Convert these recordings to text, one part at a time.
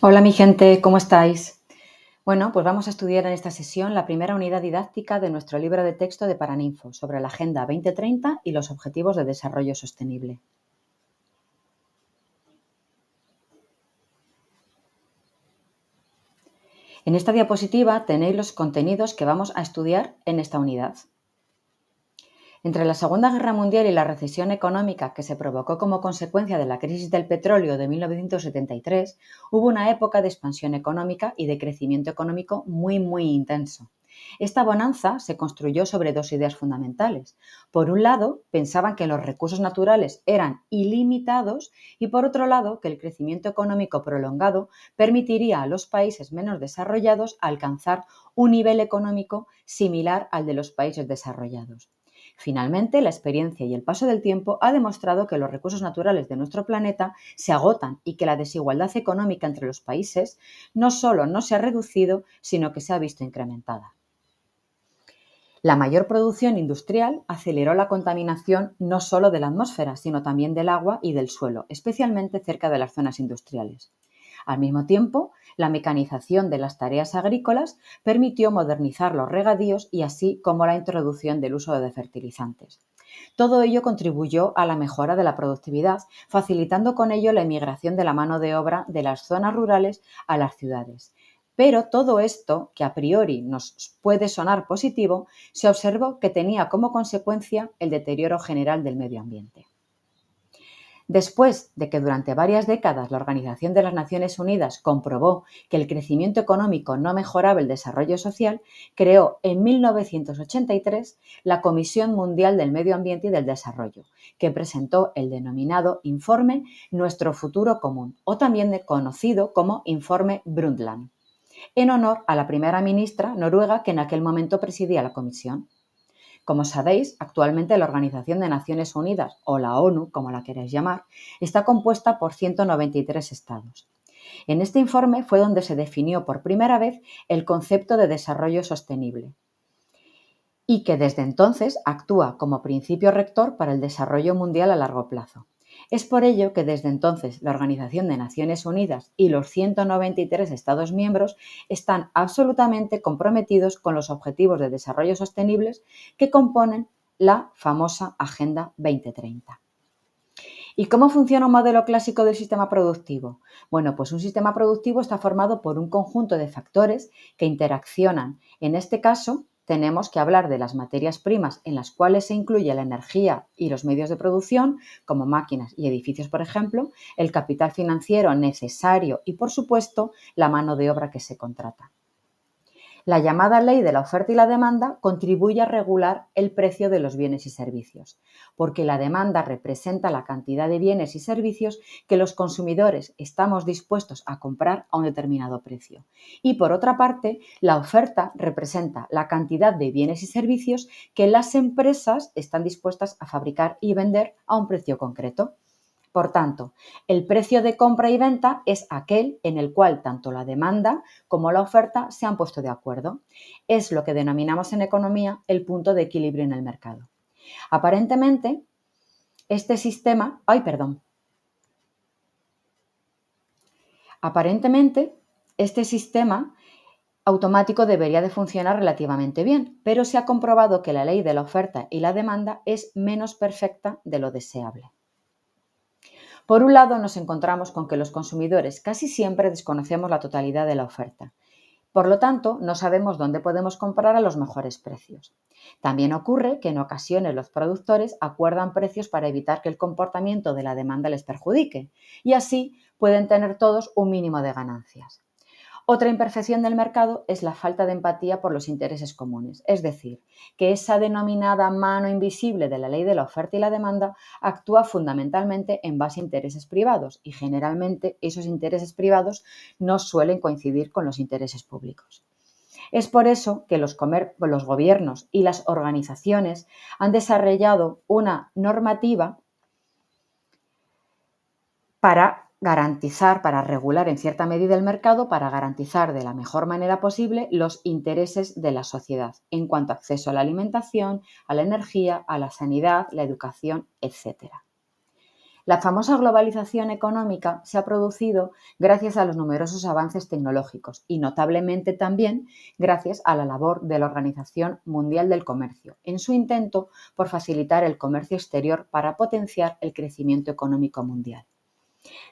Hola mi gente, ¿cómo estáis? Bueno, pues vamos a estudiar en esta sesión la primera unidad didáctica de nuestro libro de texto de Paraninfo sobre la Agenda 2030 y los Objetivos de Desarrollo Sostenible. En esta diapositiva tenéis los contenidos que vamos a estudiar en esta unidad. Entre la Segunda Guerra Mundial y la recesión económica que se provocó como consecuencia de la crisis del petróleo de 1973, hubo una época de expansión económica y de crecimiento económico muy, muy intenso. Esta bonanza se construyó sobre dos ideas fundamentales. Por un lado, pensaban que los recursos naturales eran ilimitados y por otro lado, que el crecimiento económico prolongado permitiría a los países menos desarrollados alcanzar un nivel económico similar al de los países desarrollados. Finalmente, la experiencia y el paso del tiempo ha demostrado que los recursos naturales de nuestro planeta se agotan y que la desigualdad económica entre los países no solo no se ha reducido, sino que se ha visto incrementada. La mayor producción industrial aceleró la contaminación no solo de la atmósfera, sino también del agua y del suelo, especialmente cerca de las zonas industriales. Al mismo tiempo, la mecanización de las tareas agrícolas permitió modernizar los regadíos y así como la introducción del uso de fertilizantes. Todo ello contribuyó a la mejora de la productividad, facilitando con ello la emigración de la mano de obra de las zonas rurales a las ciudades. Pero todo esto, que a priori nos puede sonar positivo, se observó que tenía como consecuencia el deterioro general del medio ambiente. Después de que durante varias décadas la Organización de las Naciones Unidas comprobó que el crecimiento económico no mejoraba el desarrollo social, creó en 1983 la Comisión Mundial del Medio Ambiente y del Desarrollo, que presentó el denominado informe Nuestro Futuro Común, o también conocido como Informe Brundtland, en honor a la primera ministra noruega que en aquel momento presidía la comisión. Como sabéis, actualmente la Organización de Naciones Unidas, o la ONU, como la queráis llamar, está compuesta por 193 estados. En este informe fue donde se definió por primera vez el concepto de desarrollo sostenible y que desde entonces actúa como principio rector para el desarrollo mundial a largo plazo. Es por ello que desde entonces la Organización de Naciones Unidas y los 193 Estados miembros están absolutamente comprometidos con los objetivos de desarrollo sostenibles que componen la famosa Agenda 2030. ¿Y cómo funciona un modelo clásico del sistema productivo? Bueno, pues un sistema productivo está formado por un conjunto de factores que interaccionan, en este caso, tenemos que hablar de las materias primas en las cuales se incluye la energía y los medios de producción, como máquinas y edificios, por ejemplo, el capital financiero necesario y, por supuesto, la mano de obra que se contrata. La llamada ley de la oferta y la demanda contribuye a regular el precio de los bienes y servicios, porque la demanda representa la cantidad de bienes y servicios que los consumidores estamos dispuestos a comprar a un determinado precio. Y por otra parte, la oferta representa la cantidad de bienes y servicios que las empresas están dispuestas a fabricar y vender a un precio concreto. Por tanto, el precio de compra y venta es aquel en el cual tanto la demanda como la oferta se han puesto de acuerdo. Es lo que denominamos en economía el punto de equilibrio en el mercado. Aparentemente, este sistema, ay, perdón. Aparentemente, este sistema automático debería de funcionar relativamente bien, pero se ha comprobado que la ley de la oferta y la demanda es menos perfecta de lo deseable. Por un lado, nos encontramos con que los consumidores casi siempre desconocemos la totalidad de la oferta. Por lo tanto, no sabemos dónde podemos comprar a los mejores precios. También ocurre que en ocasiones los productores acuerdan precios para evitar que el comportamiento de la demanda les perjudique y así pueden tener todos un mínimo de ganancias. Otra imperfección del mercado es la falta de empatía por los intereses comunes, es decir, que esa denominada mano invisible de la ley de la oferta y la demanda actúa fundamentalmente en base a intereses privados y generalmente esos intereses privados no suelen coincidir con los intereses públicos. Es por eso que los, comer los gobiernos y las organizaciones han desarrollado una normativa para garantizar, para regular en cierta medida el mercado, para garantizar de la mejor manera posible los intereses de la sociedad en cuanto a acceso a la alimentación, a la energía, a la sanidad, la educación, etc. La famosa globalización económica se ha producido gracias a los numerosos avances tecnológicos y notablemente también gracias a la labor de la Organización Mundial del Comercio en su intento por facilitar el comercio exterior para potenciar el crecimiento económico mundial.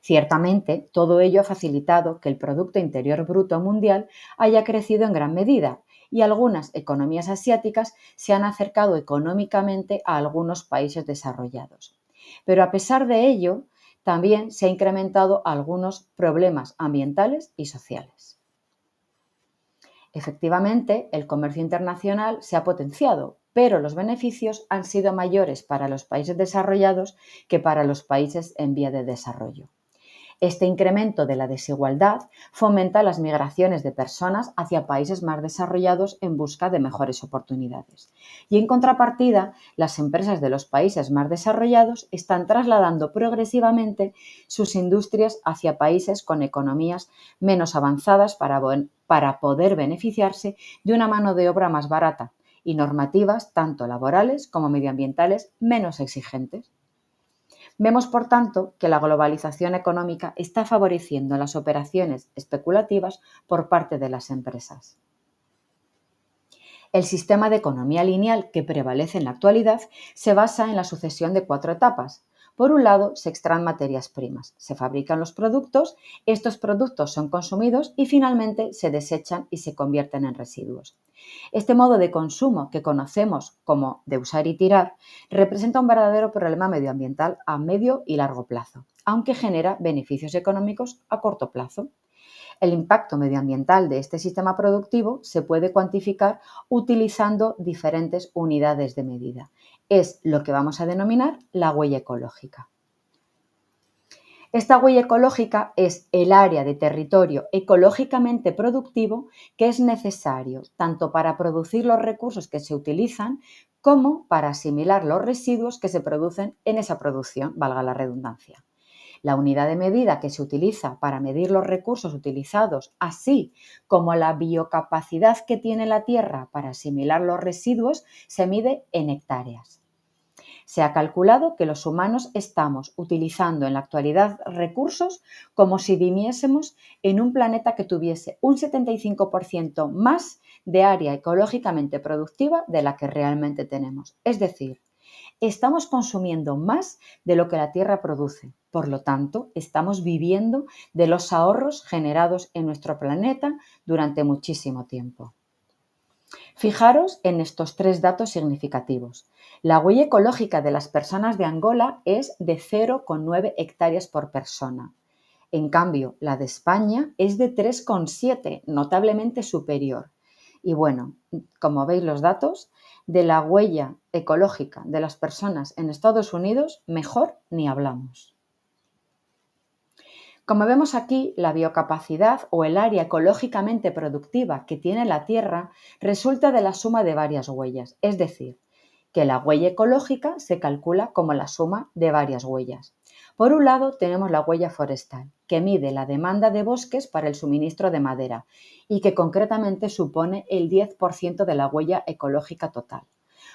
Ciertamente, todo ello ha facilitado que el Producto Interior Bruto mundial haya crecido en gran medida y algunas economías asiáticas se han acercado económicamente a algunos países desarrollados. Pero a pesar de ello, también se han incrementado algunos problemas ambientales y sociales. Efectivamente, el comercio internacional se ha potenciado pero los beneficios han sido mayores para los países desarrollados que para los países en vía de desarrollo. Este incremento de la desigualdad fomenta las migraciones de personas hacia países más desarrollados en busca de mejores oportunidades. Y en contrapartida, las empresas de los países más desarrollados están trasladando progresivamente sus industrias hacia países con economías menos avanzadas para, poder beneficiarse de una mano de obra más barata, y normativas, tanto laborales como medioambientales, menos exigentes. Vemos, por tanto, que la globalización económica está favoreciendo las operaciones especulativas por parte de las empresas. El sistema de economía lineal que prevalece en la actualidad se basa en la sucesión de cuatro etapas, por un lado, se extraen materias primas, se fabrican los productos, estos productos son consumidos y finalmente se desechan y se convierten en residuos. Este modo de consumo que conocemos como de usar y tirar representa un verdadero problema medioambiental a medio y largo plazo, aunque genera beneficios económicos a corto plazo. El impacto medioambiental de este sistema productivo se puede cuantificar utilizando diferentes unidades de medida. Es lo que vamos a denominar la huella ecológica. Esta huella ecológica es el área de territorio ecológicamente productivo que es necesario tanto para producir los recursos que se utilizan como para asimilar los residuos que se producen en esa producción, valga la redundancia. La unidad de medida que se utiliza para medir los recursos utilizados, así como la biocapacidad que tiene la Tierra para asimilar los residuos, se mide en hectáreas. Se ha calculado que los humanos estamos utilizando en la actualidad recursos como si viviésemos en un planeta que tuviese un 75% más de área ecológicamente productiva de la que realmente tenemos. Es decir, estamos consumiendo más de lo que la tierra produce. Por lo tanto, estamos viviendo de los ahorros generados en nuestro planeta durante muchísimo tiempo. Fijaros en estos tres datos significativos. La huella ecológica de las personas de Angola es de 0,9 hectáreas por persona. En cambio, la de España es de 3,7, notablemente superior. Y bueno, como veis los datos, de la huella ecológica de las personas en Estados Unidos, mejor ni hablamos. Como vemos aquí, la biocapacidad o el área ecológicamente productiva que tiene la Tierra resulta de la suma de varias huellas, es decir, que la huella ecológica se calcula como la suma de varias huellas. Por un lado tenemos la huella forestal, que mide la demanda de bosques para el suministro de madera y que concretamente supone el 10% de la huella ecológica total.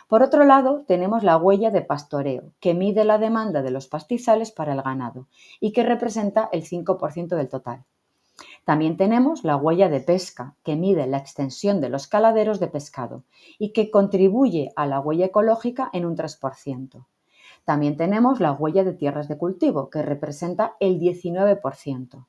Por otro lado, tenemos la huella de pastoreo, que mide la demanda de los pastizales para el ganado y que representa el 5% del total. También tenemos la huella de pesca, que mide la extensión de los caladeros de pescado y que contribuye a la huella ecológica en un 3%. También tenemos la huella de tierras de cultivo, que representa el 19%,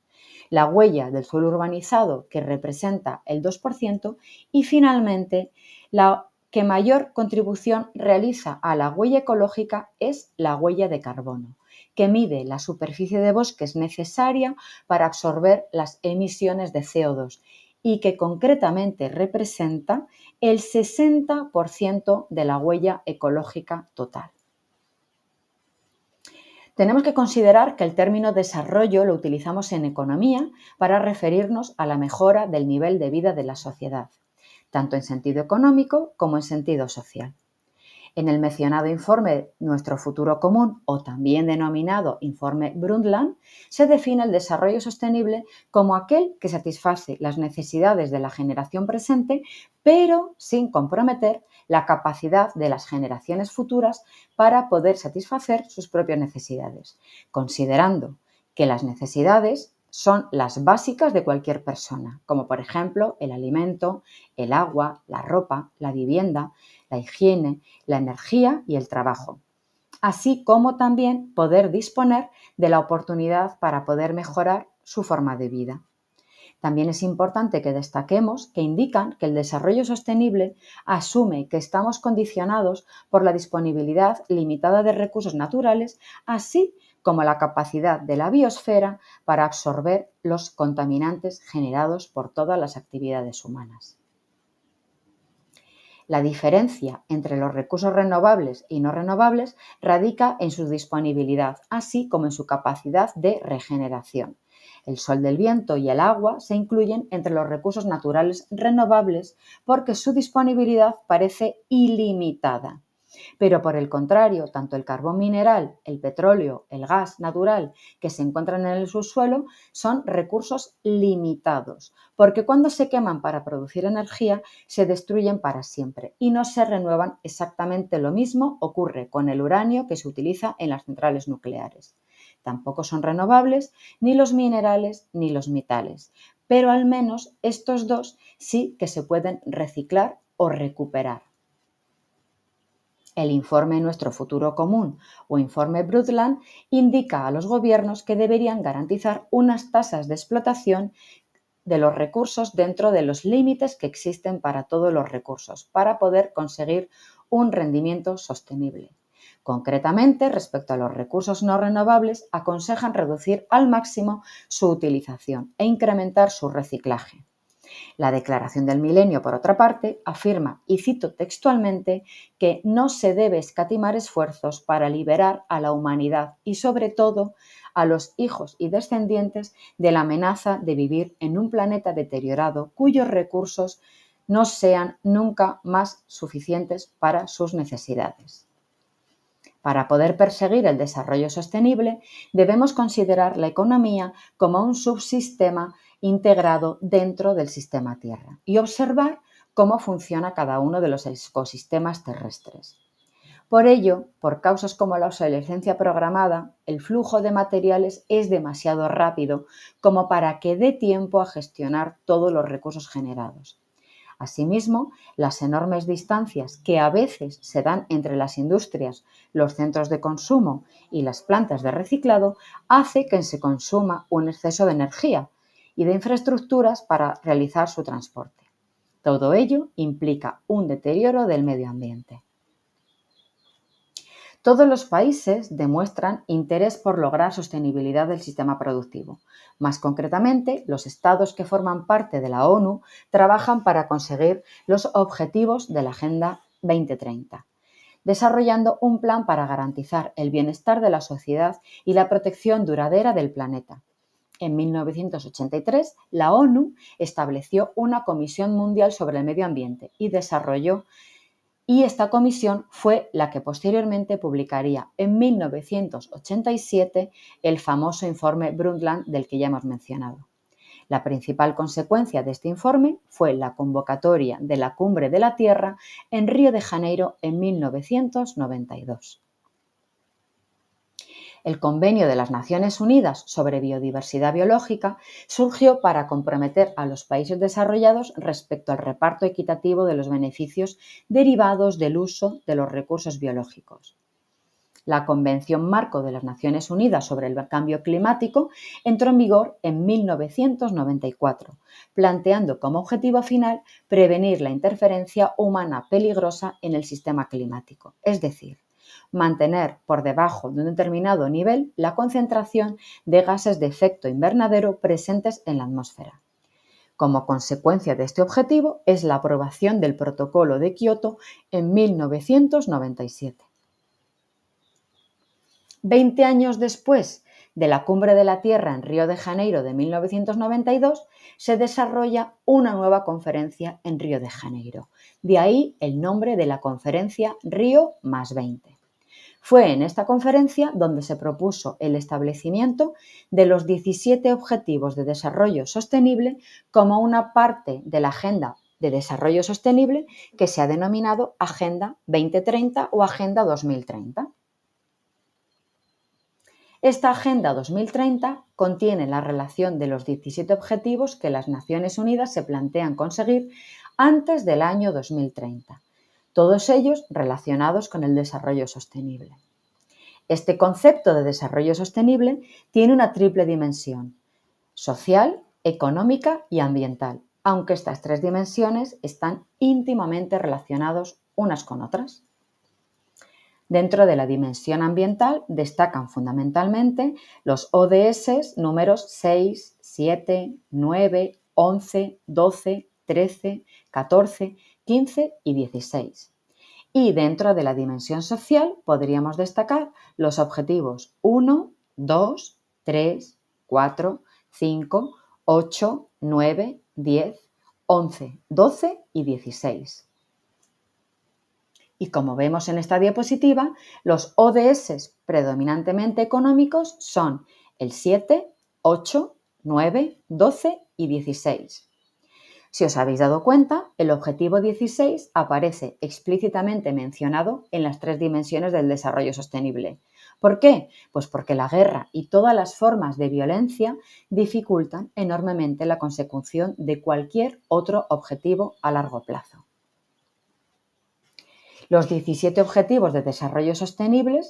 la huella del suelo urbanizado, que representa el 2%, y finalmente la que mayor contribución realiza a la huella ecológica es la huella de carbono, que mide la superficie de bosques necesaria para absorber las emisiones de CO2 y que concretamente representa el 60% de la huella ecológica total. Tenemos que considerar que el término desarrollo lo utilizamos en economía para referirnos a la mejora del nivel de vida de la sociedad, tanto en sentido económico como en sentido social. En el mencionado informe Nuestro futuro común, o también denominado informe Brundtland, se define el desarrollo sostenible como aquel que satisface las necesidades de la generación presente, pero sin comprometer la capacidad de las generaciones futuras para poder satisfacer sus propias necesidades, considerando que las necesidades son las básicas de cualquier persona, como por ejemplo el alimento, el agua, la ropa, la vivienda, la higiene, la energía y el trabajo, así como también poder disponer de la oportunidad para poder mejorar su forma de vida. También es importante que destaquemos que indican que el desarrollo sostenible asume que estamos condicionados por la disponibilidad limitada de recursos naturales, así como la capacidad de la biosfera para absorber los contaminantes generados por todas las actividades humanas. La diferencia entre los recursos renovables y no renovables radica en su disponibilidad, así como en su capacidad de regeneración. El sol del viento y el agua se incluyen entre los recursos naturales renovables porque su disponibilidad parece ilimitada. Pero por el contrario, tanto el carbón mineral, el petróleo, el gas natural que se encuentran en el subsuelo son recursos limitados, porque cuando se queman para producir energía se destruyen para siempre y no se renuevan exactamente lo mismo ocurre con el uranio que se utiliza en las centrales nucleares. Tampoco son renovables ni los minerales ni los metales, pero al menos estos dos sí que se pueden reciclar o recuperar. El informe Nuestro Futuro Común o informe Brundtland indica a los gobiernos que deberían garantizar unas tasas de explotación de los recursos dentro de los límites que existen para todos los recursos, para poder conseguir un rendimiento sostenible. Concretamente, respecto a los recursos no renovables, aconsejan reducir al máximo su utilización e incrementar su reciclaje. La Declaración del Milenio, por otra parte, afirma, y cito textualmente, que no se debe escatimar esfuerzos para liberar a la humanidad y sobre todo a los hijos y descendientes de la amenaza de vivir en un planeta deteriorado cuyos recursos no sean nunca más suficientes para sus necesidades. Para poder perseguir el desarrollo sostenible, debemos considerar la economía como un subsistema integrado dentro del sistema Tierra y observar cómo funciona cada uno de los ecosistemas terrestres. Por ello, por causas como la obsolescencia programada, el flujo de materiales es demasiado rápido como para que dé tiempo a gestionar todos los recursos generados. Asimismo, las enormes distancias que a veces se dan entre las industrias, los centros de consumo y las plantas de reciclado hace que se consuma un exceso de energía, y de infraestructuras para realizar su transporte. Todo ello implica un deterioro del medio ambiente. Todos los países demuestran interés por lograr sostenibilidad del sistema productivo. Más concretamente, los estados que forman parte de la ONU trabajan para conseguir los objetivos de la Agenda 2030, desarrollando un plan para garantizar el bienestar de la sociedad y la protección duradera del planeta, en 1983, la ONU estableció una Comisión Mundial sobre el Medio Ambiente y desarrolló, y esta comisión fue la que posteriormente publicaría en 1987 el famoso informe Brundtland del que ya hemos mencionado. La principal consecuencia de este informe fue la convocatoria de la Cumbre de la Tierra en Río de Janeiro en 1992 el Convenio de las Naciones Unidas sobre Biodiversidad Biológica surgió para comprometer a los países desarrollados respecto al reparto equitativo de los beneficios derivados del uso de los recursos biológicos. La Convención Marco de las Naciones Unidas sobre el Cambio Climático entró en vigor en 1994, planteando como objetivo final prevenir la interferencia humana peligrosa en el sistema climático, es decir, mantener por debajo de un determinado nivel la concentración de gases de efecto invernadero presentes en la atmósfera. Como consecuencia de este objetivo es la aprobación del Protocolo de Kioto en 1997. Veinte años después de la Cumbre de la Tierra en Río de Janeiro de 1992, se desarrolla una nueva conferencia en Río de Janeiro. De ahí el nombre de la conferencia Río más 20. Fue en esta conferencia donde se propuso el establecimiento de los 17 Objetivos de Desarrollo Sostenible como una parte de la Agenda de Desarrollo Sostenible que se ha denominado Agenda 2030 o Agenda 2030. Esta Agenda 2030 contiene la relación de los 17 objetivos que las Naciones Unidas se plantean conseguir antes del año 2030 todos ellos relacionados con el desarrollo sostenible. Este concepto de desarrollo sostenible tiene una triple dimensión, social, económica y ambiental, aunque estas tres dimensiones están íntimamente relacionadas unas con otras. Dentro de la dimensión ambiental destacan fundamentalmente los ODS números 6, 7, 9, 11, 12, 13, 14, 15 y 16. Y dentro de la dimensión social podríamos destacar los objetivos 1, 2, 3, 4, 5, 8, 9, 10, 11, 12 y 16. Y como vemos en esta diapositiva, los ODS predominantemente económicos son el 7, 8, 9, 12 y 16. Si os habéis dado cuenta, el objetivo 16 aparece explícitamente mencionado en las tres dimensiones del desarrollo sostenible. ¿Por qué? Pues porque la guerra y todas las formas de violencia dificultan enormemente la consecución de cualquier otro objetivo a largo plazo. Los 17 objetivos de desarrollo sostenible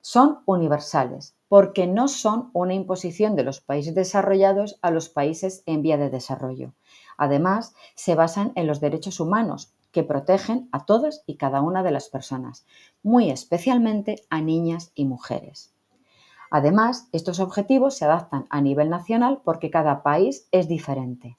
son universales porque no son una imposición de los países desarrollados a los países en vía de desarrollo Además, se basan en los derechos humanos que protegen a todas y cada una de las personas, muy especialmente a niñas y mujeres. Además, estos objetivos se adaptan a nivel nacional porque cada país es diferente.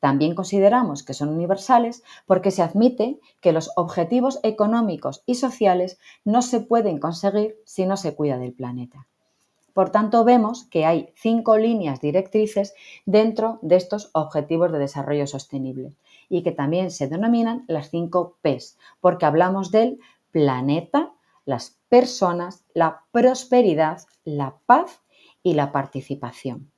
También consideramos que son universales porque se admite que los objetivos económicos y sociales no se pueden conseguir si no se cuida del planeta. Por tanto, vemos que hay cinco líneas directrices dentro de estos objetivos de desarrollo sostenible y que también se denominan las cinco Ps, porque hablamos del planeta, las personas, la prosperidad, la paz y la participación.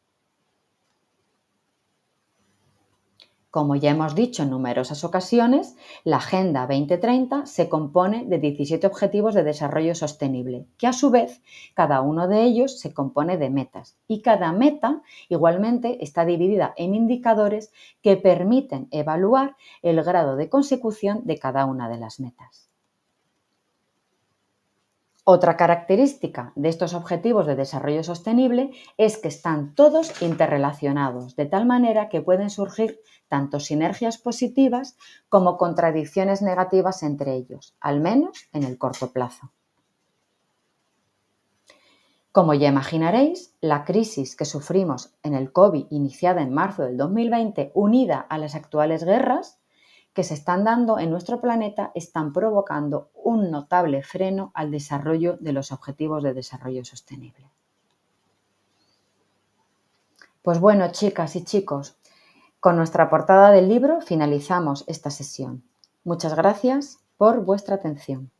Como ya hemos dicho en numerosas ocasiones, la Agenda 2030 se compone de 17 Objetivos de Desarrollo Sostenible, que a su vez cada uno de ellos se compone de metas. Y cada meta igualmente está dividida en indicadores que permiten evaluar el grado de consecución de cada una de las metas. Otra característica de estos objetivos de desarrollo sostenible es que están todos interrelacionados, de tal manera que pueden surgir tanto sinergias positivas como contradicciones negativas entre ellos, al menos en el corto plazo. Como ya imaginaréis, la crisis que sufrimos en el COVID iniciada en marzo del 2020, unida a las actuales guerras, que se están dando en nuestro planeta están provocando un notable freno al desarrollo de los objetivos de desarrollo sostenible. Pues bueno, chicas y chicos, con nuestra portada del libro finalizamos esta sesión. Muchas gracias por vuestra atención.